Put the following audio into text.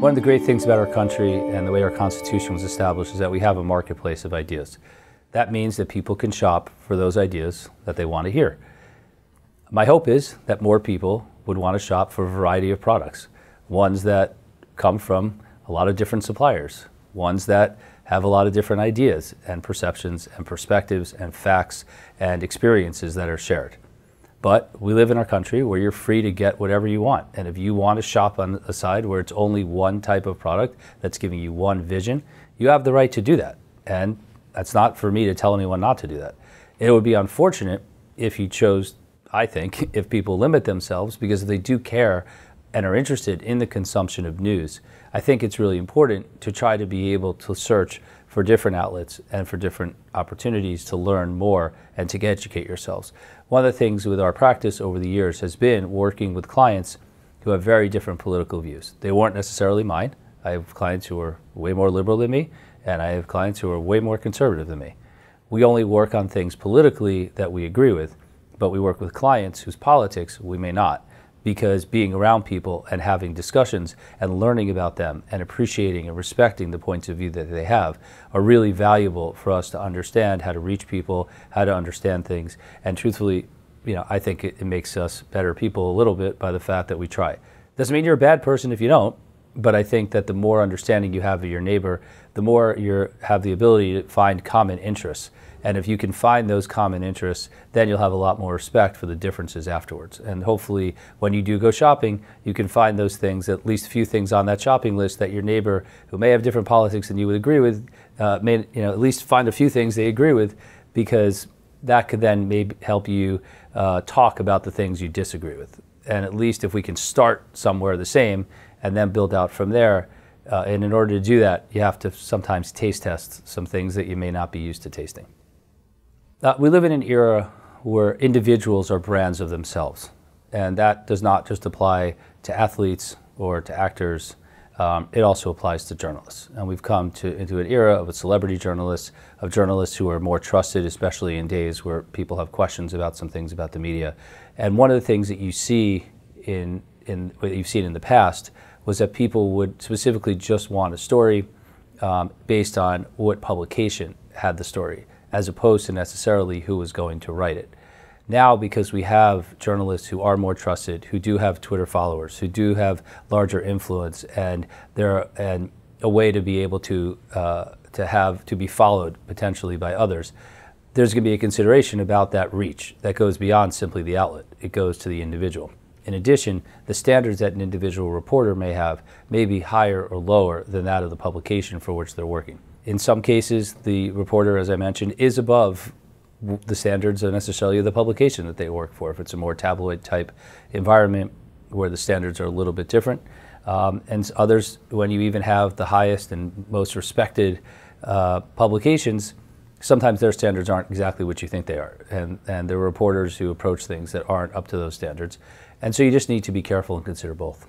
One of the great things about our country and the way our Constitution was established is that we have a marketplace of ideas. That means that people can shop for those ideas that they want to hear. My hope is that more people would want to shop for a variety of products, ones that come from a lot of different suppliers, ones that have a lot of different ideas and perceptions and perspectives and facts and experiences that are shared. But we live in our country where you're free to get whatever you want. And if you want to shop on a side where it's only one type of product that's giving you one vision, you have the right to do that. And that's not for me to tell anyone not to do that. It would be unfortunate if you chose, I think, if people limit themselves because if they do care and are interested in the consumption of news, I think it's really important to try to be able to search for different outlets and for different opportunities to learn more and to educate yourselves. One of the things with our practice over the years has been working with clients who have very different political views. They weren't necessarily mine. I have clients who are way more liberal than me, and I have clients who are way more conservative than me. We only work on things politically that we agree with, but we work with clients whose politics we may not because being around people and having discussions and learning about them and appreciating and respecting the points of view that they have are really valuable for us to understand how to reach people, how to understand things, and truthfully, you know, I think it, it makes us better people a little bit by the fact that we try. Doesn't mean you're a bad person if you don't, but I think that the more understanding you have of your neighbor, the more you have the ability to find common interests. And if you can find those common interests, then you'll have a lot more respect for the differences afterwards. And hopefully, when you do go shopping, you can find those things, at least a few things on that shopping list that your neighbor, who may have different politics than you would agree with, uh, may you know at least find a few things they agree with, because that could then maybe help you uh, talk about the things you disagree with. And at least if we can start somewhere the same and then build out from there, uh, and in order to do that, you have to sometimes taste test some things that you may not be used to tasting. Uh, we live in an era where individuals are brands of themselves. And that does not just apply to athletes or to actors. Um, it also applies to journalists. And we've come to, into an era of celebrity journalists, of journalists who are more trusted, especially in days where people have questions about some things about the media. And one of the things that you see in, in what you've seen in the past was that people would specifically just want a story um, based on what publication had the story as opposed to necessarily who was going to write it. Now, because we have journalists who are more trusted, who do have Twitter followers, who do have larger influence, and there are and a way to be able to uh, to have to be followed potentially by others. There's going to be a consideration about that reach that goes beyond simply the outlet. It goes to the individual. In addition, the standards that an individual reporter may have may be higher or lower than that of the publication for which they're working in some cases, the reporter, as I mentioned, is above the standards of necessarily the publication that they work for. If it's a more tabloid type environment where the standards are a little bit different, um, and others, when you even have the highest and most respected uh, publications, sometimes their standards aren't exactly what you think they are. And, and there are reporters who approach things that aren't up to those standards. And so you just need to be careful and consider both.